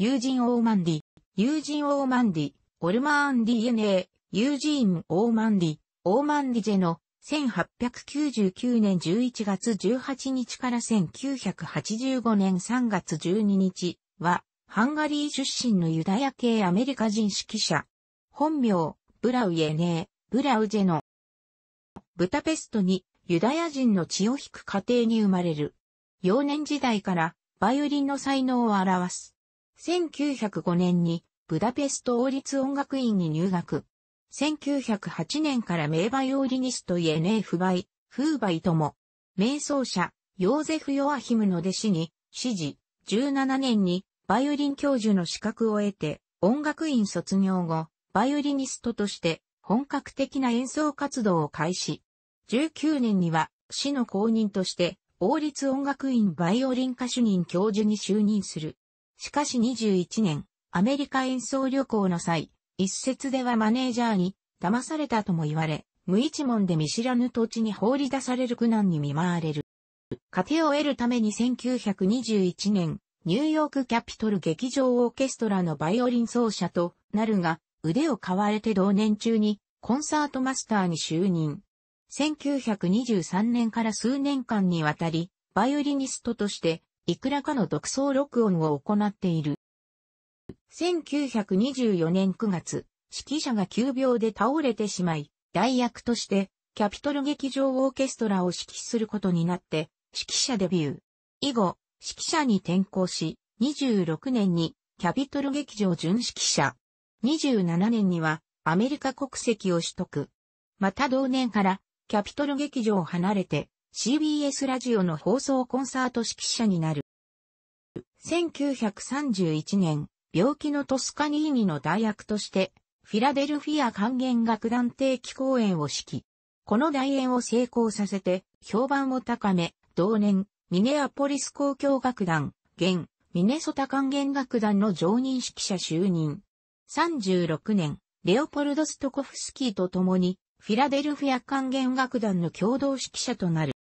ユージン・オーマンディ、ユージン・オーマンディ、オルマーン DNA、ユージーン・オーマンディ、オーマンディジェの1899年11月18日から1985年3月12日は、ハンガリー出身のユダヤ系アメリカ人指揮者。本名、ブラウエネー、ブラウジェノ。ブタペストにユダヤ人の血を引く家庭に生まれる。幼年時代からバイオリンの才能を表す。1905年にブダペスト王立音楽院に入学。1908年から名バイオリニストイエネーフバイ、フーバイとも、瞑想者、ヨーゼフ・ヨアヒムの弟子に、指示、17年にバイオリン教授の資格を得て、音楽院卒業後、バイオリニストとして本格的な演奏活動を開始。19年には、市の公認として、王立音楽院バイオリン歌手任教授に就任する。しかし21年、アメリカ演奏旅行の際、一説ではマネージャーに騙されたとも言われ、無一文で見知らぬ土地に放り出される苦難に見舞われる。糧を得るために1921年、ニューヨークキャピトル劇場オーケストラのバイオリン奏者となるが、腕を買われて同年中にコンサートマスターに就任。1923年から数年間にわたり、バイオリニストとしていくらかの独創録音を行っている。1924年9月、指揮者が急病で倒れてしまい、代役として、キャピトル劇場オーケストラを指揮することになって、指揮者デビュー。以後、指揮者に転向し、26年に、キャピトル劇場準指揮者。27年には、アメリカ国籍を取得。また同年から、キャピトル劇場を離れて、CBS ラジオの放送コンサート指揮者になる。1931年、病気のトスカニーニの代役として、フィラデルフィア管弦楽団定期公演を指揮。この代演を成功させて、評判を高め、同年、ミネアポリス公共楽団、現、ミネソタ管弦楽団の常任指揮者就任。36年、レオポルド・ストコフスキーと共に、フィラデルフィア管弦楽団の共同指揮者となる。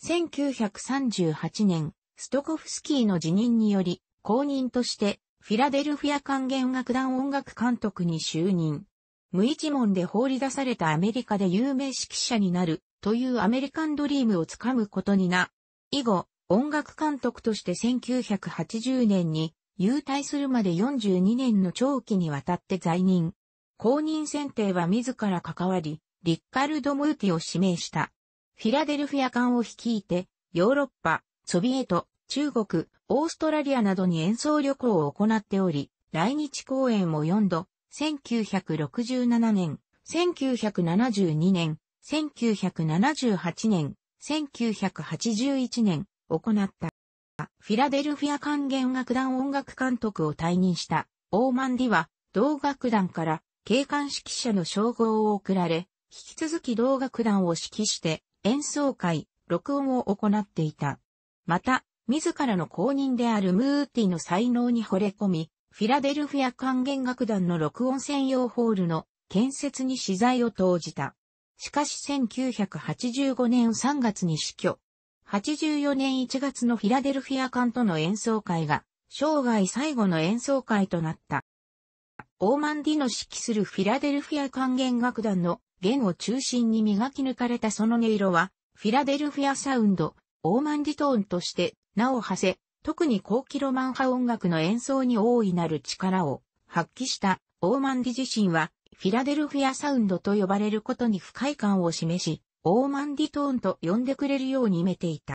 1938年、ストコフスキーの辞任により、公認として、フィラデルフィア管弦楽団音楽監督に就任。無一文で放り出されたアメリカで有名指揮者になる、というアメリカンドリームをつかむことにな。以後、音楽監督として1980年に、優退するまで42年の長期にわたって在任。公認選定は自ら関わり、リッカルド・ムーティを指名した。フィラデルフィア館を率いて、ヨーロッパ、ソビエト、中国、オーストラリアなどに演奏旅行を行っており、来日公演も4度、1967年、1972年、1978年、1981年、行った。フィラデルフィア管弦楽団音楽監督を退任した、オーマンディは、同楽団から、警官指揮者の称号を贈られ、引き続き同楽団を指揮して、演奏会、録音を行っていた。また、自らの公認であるムーティの才能に惚れ込み、フィラデルフィア管弦楽団の録音専用ホールの建設に資材を投じた。しかし1985年3月に死去。84年1月のフィラデルフィア艦との演奏会が生涯最後の演奏会となった。オーマンディの指揮するフィラデルフィア管弦楽団の弦を中心に磨き抜かれたその音色は、フィラデルフィアサウンド、オーマンディトーンとして名を馳せ、特に高キロマン派音楽の演奏に大いなる力を発揮したオーマンディ自身は、フィラデルフィアサウンドと呼ばれることに不快感を示し、オーマンディトーンと呼んでくれるようにめていた。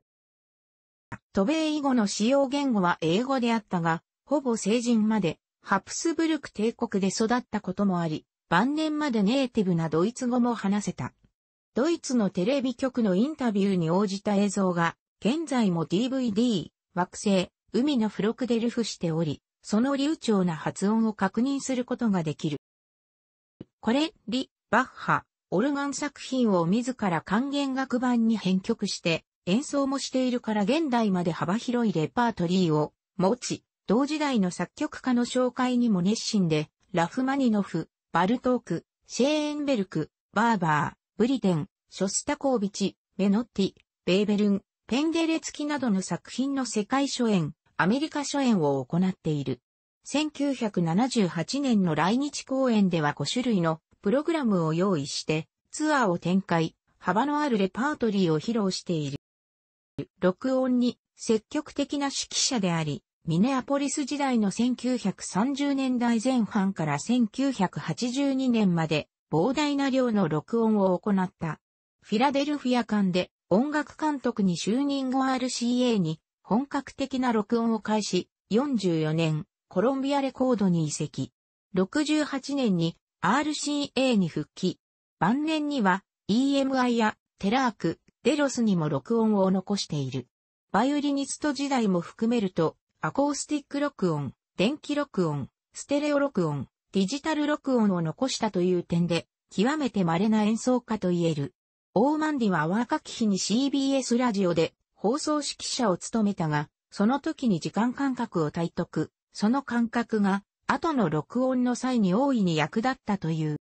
渡米以後の使用言語は英語であったが、ほぼ成人までハプスブルク帝国で育ったこともあり、晩年までネイティブなドイツ語も話せた。ドイツのテレビ局のインタビューに応じた映像が、現在も DVD、惑星、海の付録で流布しており、その流暢な発音を確認することができる。これ、リ、バッハ、オルガン作品を自ら管弦楽版に編曲して演奏もしているから現代まで幅広いレパートリーを持ち、同時代の作曲家の紹介にも熱心で、ラフマニノフ、バルトーク、シェーンベルク、バーバー、ブリテン、ショスタコービチ、メノッティ、ベーベルン、ペンデレツキなどの作品の世界初演、アメリカ初演を行っている。1978年の来日公演では5種類のプログラムを用意してツアーを展開、幅のあるレパートリーを披露している。録音に積極的な指揮者であり、ミネアポリス時代の1930年代前半から1982年まで膨大な量の録音を行った。フィラデルフィア間で音楽監督に就任後 RCA に本格的な録音を開始、44年、コロンビアレコードに移籍。68年に RCA に復帰。晩年には EMI やテラーク、デロスにも録音を残している。バイオリニスト時代も含めるとアコースティック録音、電気録音、ステレオ録音、デジタル録音を残したという点で、極めて稀な演奏家と言える。オーマンディは若き日に CBS ラジオで放送指揮者を務めたが、その時に時間感覚を体得、その感覚が後の録音の際に大いに役立ったという。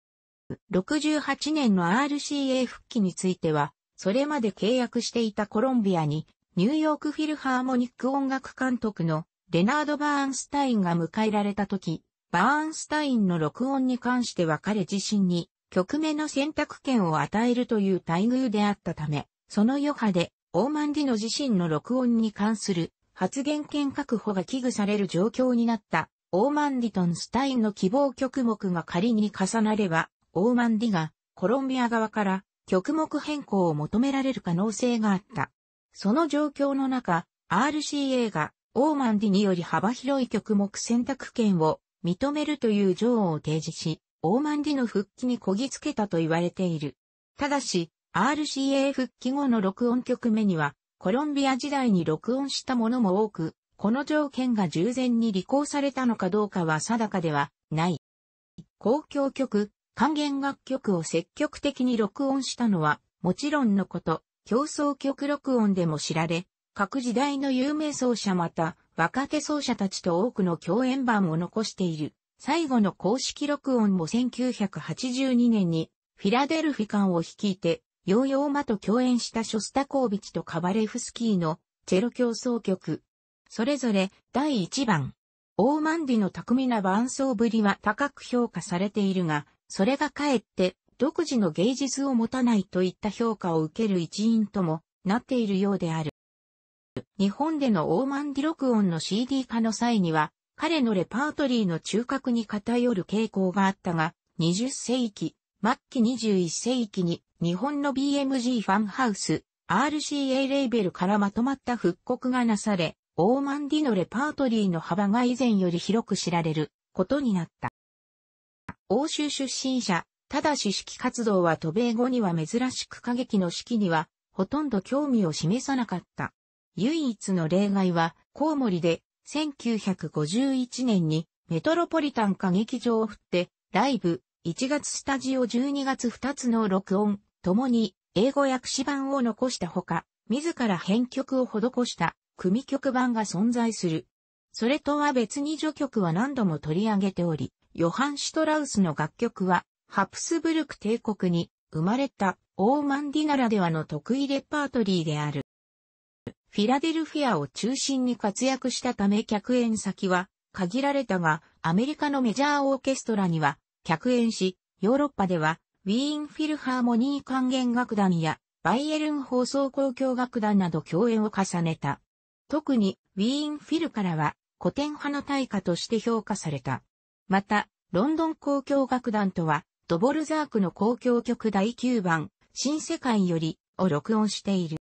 68年の RCA 復帰については、それまで契約していたコロンビアに、ニューヨークフィルハーモニック音楽監督のレナード・バーンスタインが迎えられた時、バーンスタインの録音に関しては彼自身に曲名の選択権を与えるという待遇であったため、その余波でオーマンディの自身の録音に関する発言権確保が危惧される状況になったオーマンディとンスタインの希望曲目が仮に重なれば、オーマンディがコロンビア側から曲目変更を求められる可能性があった。その状況の中、RCA がオーマンディにより幅広い曲目選択権を認めるという条を提示し、オーマンディの復帰にこぎつけたと言われている。ただし、RCA 復帰後の録音曲目には、コロンビア時代に録音したものも多く、この条件が従前に履行されたのかどうかは定かではない。公共曲、還元楽曲を積極的に録音したのは、もちろんのこと、競争曲録音でも知られ、各時代の有名奏者また、若手奏者たちと多くの共演版を残している。最後の公式録音も1982年にフィラデルフィカンを率いて、ヨーヨーマと共演したショスタコービチとカバレフスキーのチェロ競争曲。それぞれ第1番。オーマンディの巧みな伴奏ぶりは高く評価されているが、それがかえって独自の芸術を持たないといった評価を受ける一因ともなっているようである。日本でのオーマンディ録音の CD 化の際には、彼のレパートリーの中核に偏る傾向があったが、20世紀、末期21世紀に日本の BMG ファンハウス、RCA レーベルからまとまった復刻がなされ、オーマンディのレパートリーの幅が以前より広く知られることになった。欧州出身者、ただし指揮活動は渡米後には珍しく過激の指揮にはほとんど興味を示さなかった。唯一の例外は、コウモリで、1951年に、メトロポリタン歌劇場を振って、ライブ、1月スタジオ12月2つの録音、ともに、英語訳詞版を残したほか、自ら編曲を施した、組曲版が存在する。それとは別に序曲は何度も取り上げており、ヨハン・シュトラウスの楽曲は、ハプスブルク帝国に生まれたオーマンディナらではの得意レパートリーである。フィラデルフィアを中心に活躍したため客演先は限られたが、アメリカのメジャーオーケストラには客演し、ヨーロッパではウィーンフィルハーモニー管弦楽団やバイエルン放送交響楽団など共演を重ねた。特にウィーンフィルからは古典派の大家として評価された。また、ロンドン交響楽団とは、ドボルザークの交響曲第9番、新世界よりを録音している。